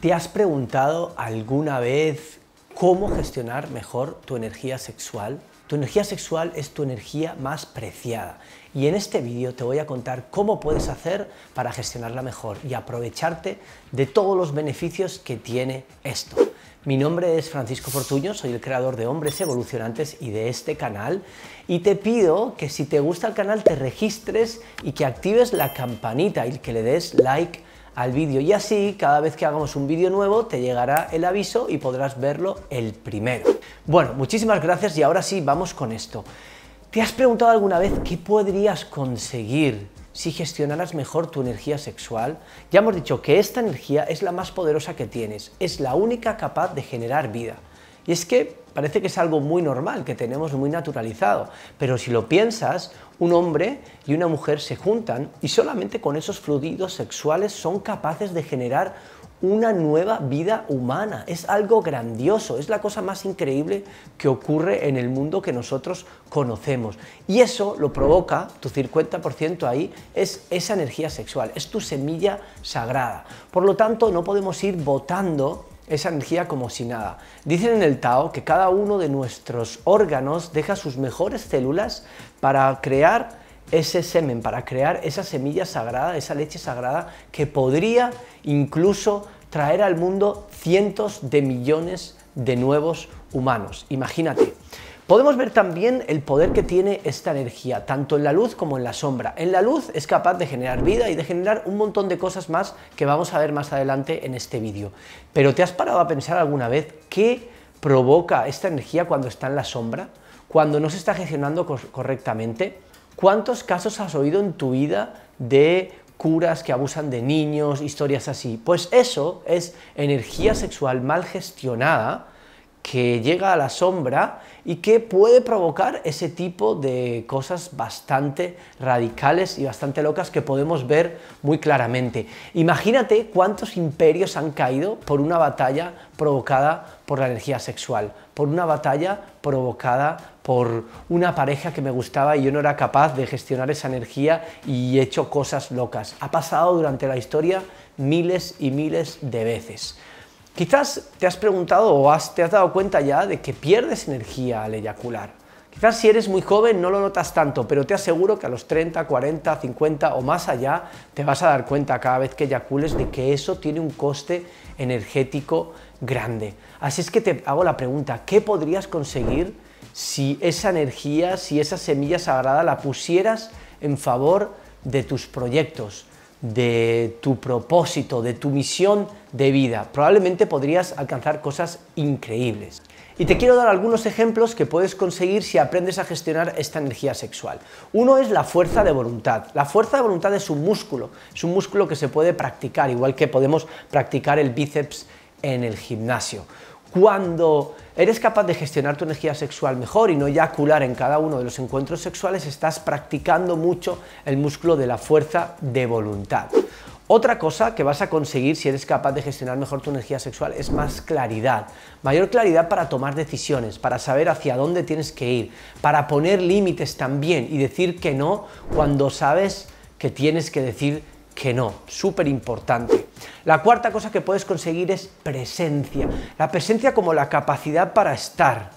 ¿Te has preguntado alguna vez cómo gestionar mejor tu energía sexual? Tu energía sexual es tu energía más preciada y en este vídeo te voy a contar cómo puedes hacer para gestionarla mejor y aprovecharte de todos los beneficios que tiene esto. Mi nombre es Francisco Fortuño, soy el creador de Hombres Evolucionantes y de este canal y te pido que si te gusta el canal te registres y que actives la campanita y que le des like al vídeo y así cada vez que hagamos un vídeo nuevo te llegará el aviso y podrás verlo el primero. Bueno, muchísimas gracias y ahora sí vamos con esto. ¿Te has preguntado alguna vez qué podrías conseguir si gestionaras mejor tu energía sexual? Ya hemos dicho que esta energía es la más poderosa que tienes, es la única capaz de generar vida. Y es que parece que es algo muy normal, que tenemos muy naturalizado, pero si lo piensas, un hombre y una mujer se juntan y solamente con esos fluidos sexuales son capaces de generar una nueva vida humana. Es algo grandioso, es la cosa más increíble que ocurre en el mundo que nosotros conocemos. Y eso lo provoca, tu 50% ahí, es esa energía sexual, es tu semilla sagrada. Por lo tanto, no podemos ir votando esa energía como si nada. Dicen en el Tao que cada uno de nuestros órganos deja sus mejores células para crear ese semen, para crear esa semilla sagrada, esa leche sagrada que podría incluso traer al mundo cientos de millones de nuevos humanos. Imagínate. Podemos ver también el poder que tiene esta energía, tanto en la luz como en la sombra. En la luz es capaz de generar vida y de generar un montón de cosas más que vamos a ver más adelante en este vídeo. Pero ¿te has parado a pensar alguna vez qué provoca esta energía cuando está en la sombra? Cuando no se está gestionando correctamente? ¿Cuántos casos has oído en tu vida de curas que abusan de niños, historias así? Pues eso es energía sexual mal gestionada que llega a la sombra y que puede provocar ese tipo de cosas bastante radicales y bastante locas que podemos ver muy claramente. Imagínate cuántos imperios han caído por una batalla provocada por la energía sexual, por una batalla provocada por una pareja que me gustaba y yo no era capaz de gestionar esa energía y he hecho cosas locas. Ha pasado durante la historia miles y miles de veces. Quizás te has preguntado o te has dado cuenta ya de que pierdes energía al eyacular. Quizás si eres muy joven no lo notas tanto, pero te aseguro que a los 30, 40, 50 o más allá te vas a dar cuenta cada vez que eyacules de que eso tiene un coste energético grande. Así es que te hago la pregunta, ¿qué podrías conseguir si esa energía, si esa semilla sagrada la pusieras en favor de tus proyectos? de tu propósito, de tu misión de vida. Probablemente podrías alcanzar cosas increíbles. Y te quiero dar algunos ejemplos que puedes conseguir si aprendes a gestionar esta energía sexual. Uno es la fuerza de voluntad. La fuerza de voluntad es un músculo, es un músculo que se puede practicar, igual que podemos practicar el bíceps en el gimnasio. Cuando eres capaz de gestionar tu energía sexual mejor y no eyacular en cada uno de los encuentros sexuales, estás practicando mucho el músculo de la fuerza de voluntad. Otra cosa que vas a conseguir si eres capaz de gestionar mejor tu energía sexual es más claridad, mayor claridad para tomar decisiones, para saber hacia dónde tienes que ir, para poner límites también y decir que no cuando sabes que tienes que decir que no, súper importante. La cuarta cosa que puedes conseguir es presencia. La presencia como la capacidad para estar,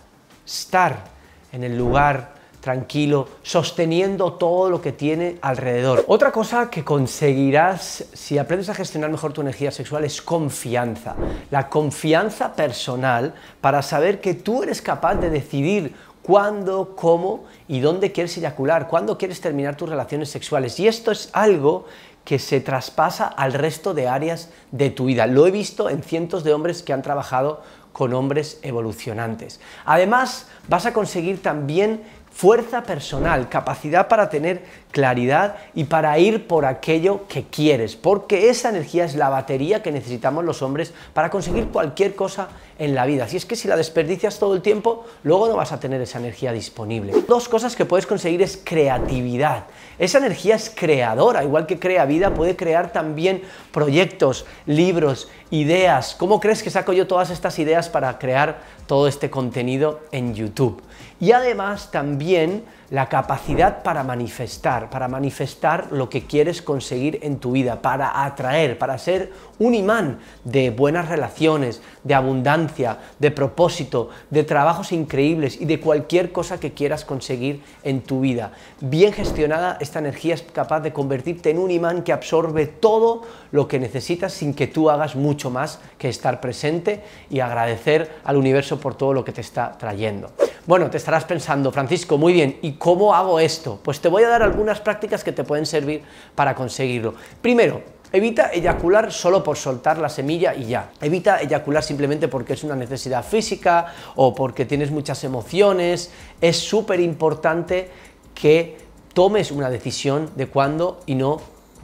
estar en el lugar tranquilo, sosteniendo todo lo que tiene alrededor. Otra cosa que conseguirás si aprendes a gestionar mejor tu energía sexual es confianza. La confianza personal para saber que tú eres capaz de decidir cuándo, cómo y dónde quieres eyacular, cuándo quieres terminar tus relaciones sexuales. Y esto es algo que se traspasa al resto de áreas de tu vida. Lo he visto en cientos de hombres que han trabajado con hombres evolucionantes. Además, vas a conseguir también Fuerza personal, capacidad para tener claridad y para ir por aquello que quieres, porque esa energía es la batería que necesitamos los hombres para conseguir cualquier cosa en la vida. si es que si la desperdicias todo el tiempo, luego no vas a tener esa energía disponible. Dos cosas que puedes conseguir es creatividad. Esa energía es creadora, igual que crea vida, puede crear también proyectos, libros, ideas. ¿Cómo crees que saco yo todas estas ideas para crear todo este contenido en YouTube. Y además también la capacidad para manifestar, para manifestar lo que quieres conseguir en tu vida, para atraer, para ser un imán de buenas relaciones, de abundancia, de propósito, de trabajos increíbles y de cualquier cosa que quieras conseguir en tu vida. Bien gestionada, esta energía es capaz de convertirte en un imán que absorbe todo lo que necesitas sin que tú hagas mucho más que estar presente y agradecer al universo por todo lo que te está trayendo. Bueno, te estarás pensando, Francisco, muy bien, ¿y cómo hago esto? Pues te voy a dar algunas prácticas que te pueden servir para conseguirlo. Primero, Evita eyacular solo por soltar la semilla y ya. Evita eyacular simplemente porque es una necesidad física o porque tienes muchas emociones. Es súper importante que tomes una decisión de cuándo y no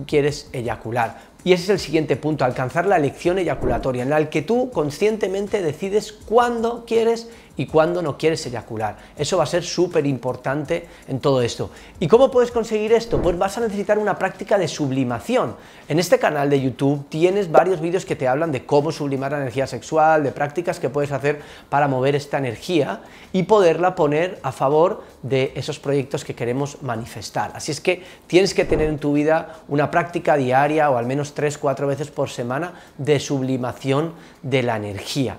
quieres eyacular. Y ese es el siguiente punto, alcanzar la elección eyaculatoria, en la que tú conscientemente decides cuándo quieres y cuando no quieres eyacular. Eso va a ser súper importante en todo esto. ¿Y cómo puedes conseguir esto? Pues vas a necesitar una práctica de sublimación. En este canal de YouTube tienes varios vídeos que te hablan de cómo sublimar la energía sexual, de prácticas que puedes hacer para mover esta energía y poderla poner a favor de esos proyectos que queremos manifestar. Así es que tienes que tener en tu vida una práctica diaria o al menos 3 cuatro veces por semana de sublimación de la energía.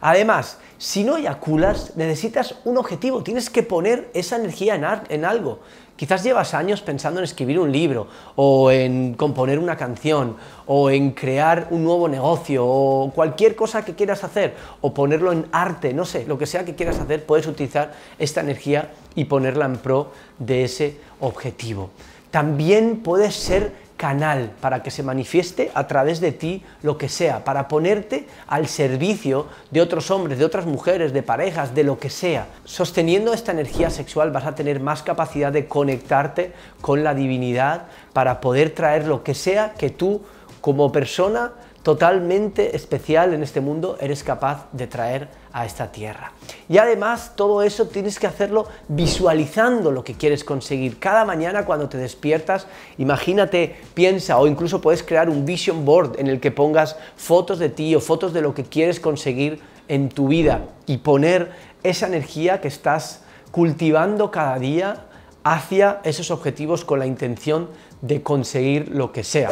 Además, si no eyaculas, necesitas un objetivo, tienes que poner esa energía en, en, algo. Quizás llevas años pensando en escribir un libro, o en componer una canción, o en crear un nuevo negocio, o cualquier cosa que quieras hacer, o ponerlo en arte, no sé, lo que sea que quieras hacer, puedes utilizar esta energía y ponerla en pro de ese objetivo. También puedes ser canal para que se manifieste a través de ti lo que sea, para ponerte al servicio de otros hombres, de otras mujeres, de parejas, de lo que sea. Sosteniendo esta energía sexual vas a tener más capacidad de conectarte con la divinidad para poder traer lo que sea que tú como persona totalmente especial en este mundo eres capaz de traer a esta tierra. Y además todo eso tienes que hacerlo visualizando lo que quieres conseguir. Cada mañana cuando te despiertas, imagínate, piensa o incluso puedes crear un vision board en el que pongas fotos de ti o fotos de lo que quieres conseguir en tu vida y poner esa energía que estás cultivando cada día hacia esos objetivos con la intención de conseguir lo que sea.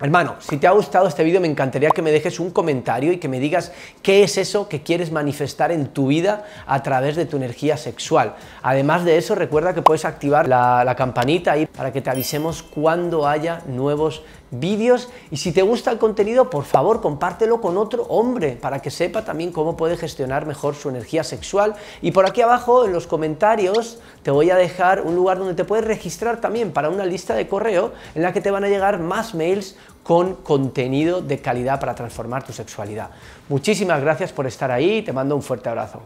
Hermano, si te ha gustado este vídeo me encantaría que me dejes un comentario y que me digas qué es eso que quieres manifestar en tu vida a través de tu energía sexual. Además de eso, recuerda que puedes activar la, campanita ahí para que te avisemos cuando haya nuevos vídeos y si te gusta el contenido, por favor, compártelo con otro hombre para que sepa también cómo puede gestionar mejor su energía sexual. Y por aquí abajo en los comentarios te voy a dejar un lugar donde te puedes registrar también para una lista de correo en la que te van a llegar más mails con contenido de calidad para transformar tu sexualidad. Muchísimas gracias por estar ahí, te mando un fuerte abrazo.